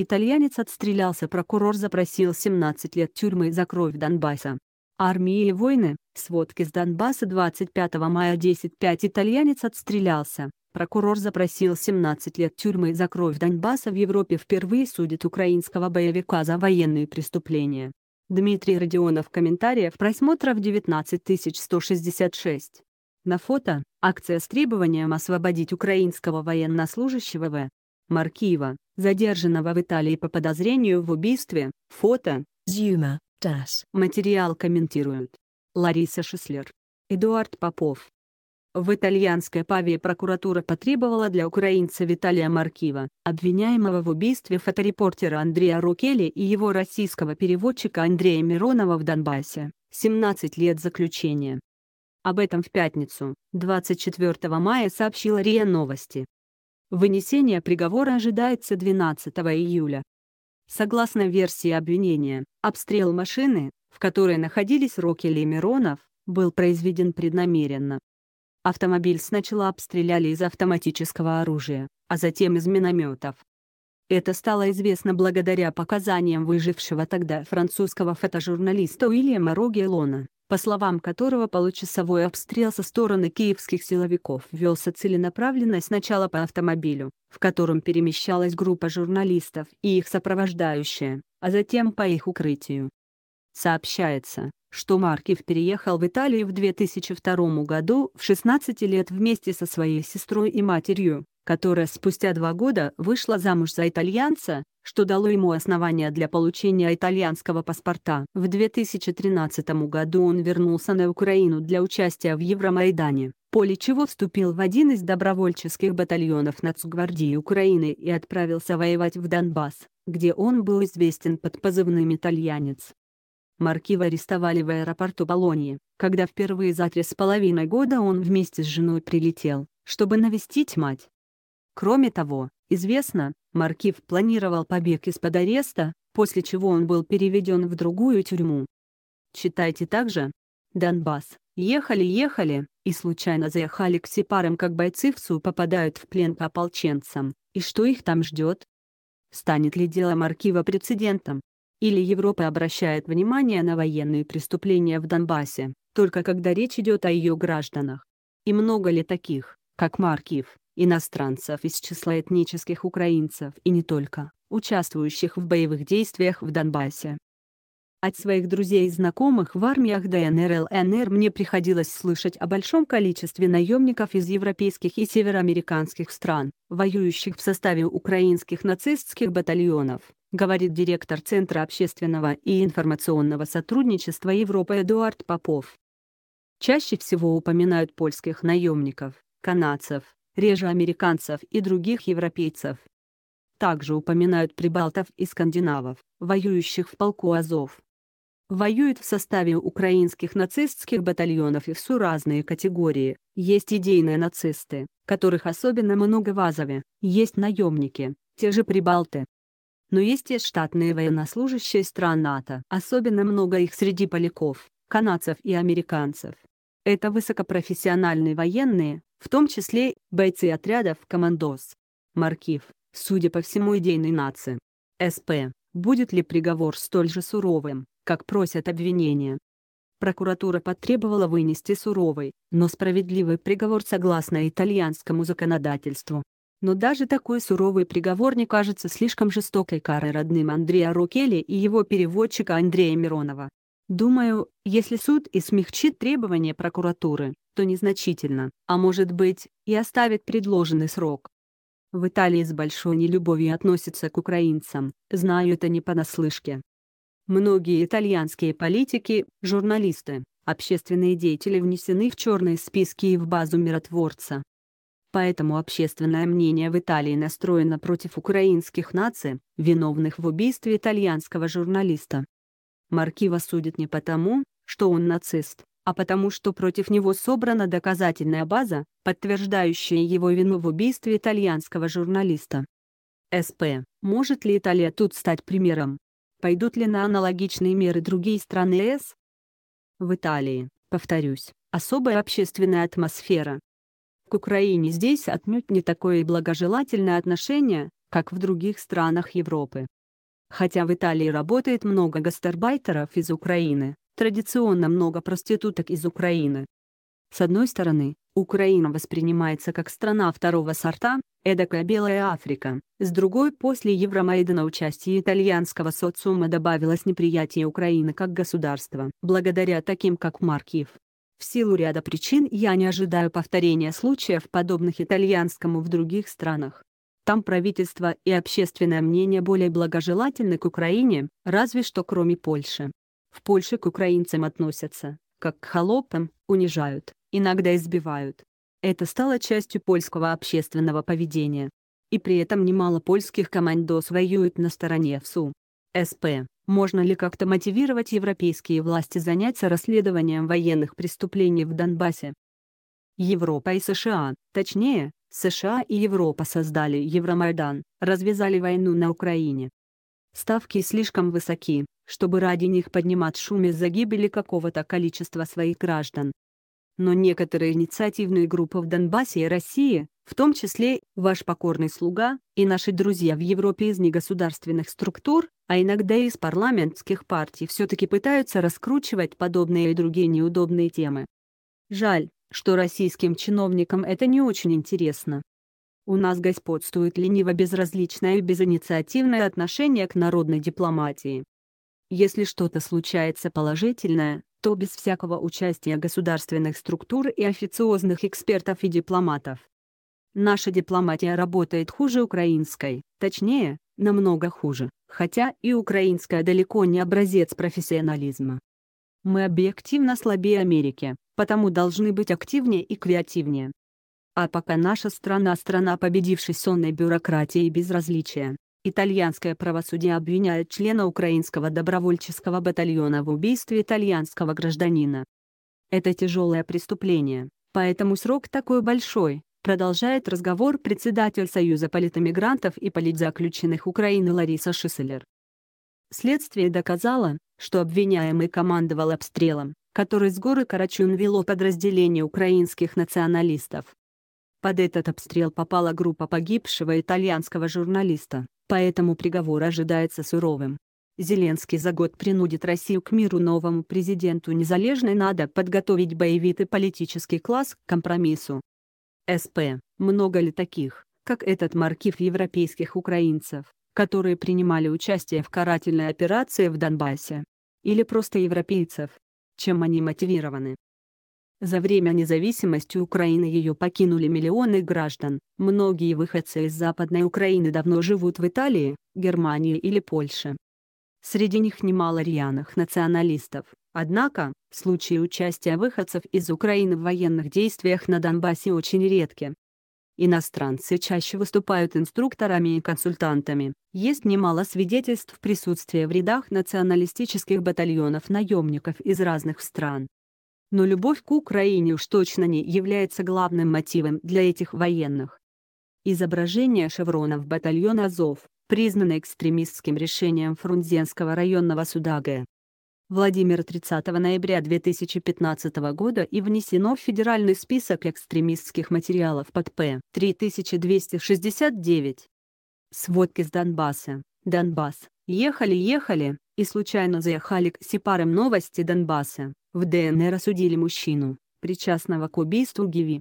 Итальянец отстрелялся прокурор запросил 17 лет тюрьмы за кровь Донбасса. Армии и войны, сводки с Донбасса 25 мая 10.5 Итальянец отстрелялся. Прокурор запросил 17 лет тюрьмы за кровь Донбасса в Европе впервые судит украинского боевика за военные преступления. Дмитрий Родионов комментариев просмотров 19166. На фото – акция с требованием освободить украинского военнослужащего В. Маркиева, задержанного в Италии по подозрению в убийстве. Фото. Зюма, ТАСС. Материал комментируют. Лариса Шислер. Эдуард Попов. В итальянской Паве прокуратура потребовала для украинца Виталия Маркива, обвиняемого в убийстве фоторепортера Андрея Рукели и его российского переводчика Андрея Миронова в Донбассе, 17 лет заключения. Об этом в пятницу, 24 мая сообщила РИА Новости. Вынесение приговора ожидается 12 июля. Согласно версии обвинения, обстрел машины, в которой находились Рокель и Миронов, был произведен преднамеренно. Автомобиль сначала обстреляли из автоматического оружия, а затем из минометов. Это стало известно благодаря показаниям выжившего тогда французского фотожурналиста Уильяма Рогелона по словам которого получасовой обстрел со стороны киевских силовиков велся целенаправленно сначала по автомобилю, в котором перемещалась группа журналистов и их сопровождающие, а затем по их укрытию. Сообщается, что Маркив переехал в Италию в 2002 году в 16 лет вместе со своей сестрой и матерью, которая спустя два года вышла замуж за итальянца, что дало ему основания для получения итальянского паспорта. В 2013 году он вернулся на Украину для участия в Евромайдане, после чего вступил в один из добровольческих батальонов Нацгвардии Украины и отправился воевать в Донбасс, где он был известен под позывным «Итальянец». Маркива арестовали в аэропорту Болонии, когда впервые за три с половиной года он вместе с женой прилетел, чтобы навестить мать. Кроме того, известно, Маркив планировал побег из-под ареста, после чего он был переведен в другую тюрьму. Читайте также. Донбасс. Ехали-ехали, и случайно заехали к сепарам, как бойцы в СУ попадают в плен к ополченцам, и что их там ждет? Станет ли дело Маркива прецедентом? Или Европа обращает внимание на военные преступления в Донбассе, только когда речь идет о ее гражданах? И много ли таких, как Маркив? иностранцев из числа этнических украинцев и не только, участвующих в боевых действиях в Донбассе. От своих друзей и знакомых в армиях ДНР и ЛНР мне приходилось слышать о большом количестве наемников из европейских и североамериканских стран, воюющих в составе украинских нацистских батальонов, говорит директор Центра общественного и информационного сотрудничества Европы Эдуард Попов. Чаще всего упоминают польских наемников, канадцев, реже американцев и других европейцев. Также упоминают прибалтов и скандинавов, воюющих в полку Азов. Воюют в составе украинских нацистских батальонов и всю разные категории. Есть идейные нацисты, которых особенно много в Азове, есть наемники, те же прибалты. Но есть и штатные военнослужащие стран НАТО. Особенно много их среди поляков, канадцев и американцев. Это высокопрофессиональные военные, в том числе бойцы отрядов «Командос», «Маркив», судя по всему идейной нации. СП. Будет ли приговор столь же суровым, как просят обвинения? Прокуратура потребовала вынести суровый, но справедливый приговор согласно итальянскому законодательству. Но даже такой суровый приговор не кажется слишком жестокой карой родным Андрея Рукели и его переводчика Андрея Миронова. Думаю, если суд и смягчит требования прокуратуры, то незначительно, а может быть, и оставит предложенный срок. В Италии с большой нелюбовью относятся к украинцам, знаю это не понаслышке. Многие итальянские политики, журналисты, общественные деятели внесены в черные списки и в базу миротворца. Поэтому общественное мнение в Италии настроено против украинских наций, виновных в убийстве итальянского журналиста. Маркива судят не потому, что он нацист, а потому что против него собрана доказательная база, подтверждающая его вину в убийстве итальянского журналиста. СП. Может ли Италия тут стать примером? Пойдут ли на аналогичные меры другие страны ЕС? В Италии, повторюсь, особая общественная атмосфера. К Украине здесь отнюдь не такое благожелательное отношение, как в других странах Европы. Хотя в Италии работает много гастарбайтеров из Украины, традиционно много проституток из Украины. С одной стороны, Украина воспринимается как страна второго сорта, эдакая Белая Африка. С другой, после Евромайдана участие итальянского социума добавилось неприятие Украины как государства, благодаря таким как Маркиев. В силу ряда причин я не ожидаю повторения случаев подобных итальянскому в других странах. Там правительство и общественное мнение более благожелательны к Украине, разве что кроме Польши. В Польше к украинцам относятся, как к холопам, унижают, иногда избивают. Это стало частью польского общественного поведения. И при этом немало польских командос воюют на стороне ВСУ. СП. Можно ли как-то мотивировать европейские власти заняться расследованием военных преступлений в Донбассе? Европа и США, точнее, США и Европа создали Евромайдан, развязали войну на Украине. Ставки слишком высоки, чтобы ради них поднимать шум из-за гибели какого-то количества своих граждан. Но некоторые инициативные группы в Донбассе и России, в том числе ваш покорный слуга и наши друзья в Европе из негосударственных структур, а иногда и из парламентских партий все-таки пытаются раскручивать подобные и другие неудобные темы. Жаль, что российским чиновникам это не очень интересно. У нас господствует лениво-безразличное и безинициативное отношение к народной дипломатии. Если что-то случается положительное, то без всякого участия государственных структур и официозных экспертов и дипломатов. Наша дипломатия работает хуже украинской, точнее, намного хуже, хотя и украинская далеко не образец профессионализма. Мы объективно слабее Америки, потому должны быть активнее и креативнее. А пока наша страна – страна победившей сонной бюрократии и безразличия. Итальянское правосудие обвиняет члена украинского добровольческого батальона в убийстве итальянского гражданина. Это тяжелое преступление, поэтому срок такой большой, продолжает разговор председатель Союза политэмигрантов и политзаключенных Украины Лариса Шиселер. Следствие доказало, что обвиняемый командовал обстрелом, который с горы Карачун вело подразделение украинских националистов. Под этот обстрел попала группа погибшего итальянского журналиста, поэтому приговор ожидается суровым. Зеленский за год принудит Россию к миру новому президенту незалежной надо подготовить боевитый политический класс к компромиссу. СП. Много ли таких, как этот маркив европейских украинцев, которые принимали участие в карательной операции в Донбассе? Или просто европейцев, чем они мотивированы. За время независимости Украины ее покинули миллионы граждан, многие выходцы из Западной Украины давно живут в Италии, Германии или Польше. Среди них немало рьяных националистов, однако, случаи участия выходцев из Украины в военных действиях на Донбассе очень редки. Иностранцы чаще выступают инструкторами и консультантами. Есть немало свидетельств присутствия в рядах националистических батальонов наемников из разных стран. Но любовь к Украине уж точно не является главным мотивом для этих военных. Изображение шевронов батальона «Азов», признано экстремистским решением Фрунзенского районного суда Г. Владимир 30 ноября 2015 года и внесено в федеральный список экстремистских материалов под П. 3269. Сводки с Донбасса. Донбасс. Ехали-ехали, и случайно заехали к сепарам новости Донбасса. В ДНР осудили мужчину, причастного к убийству Гиви.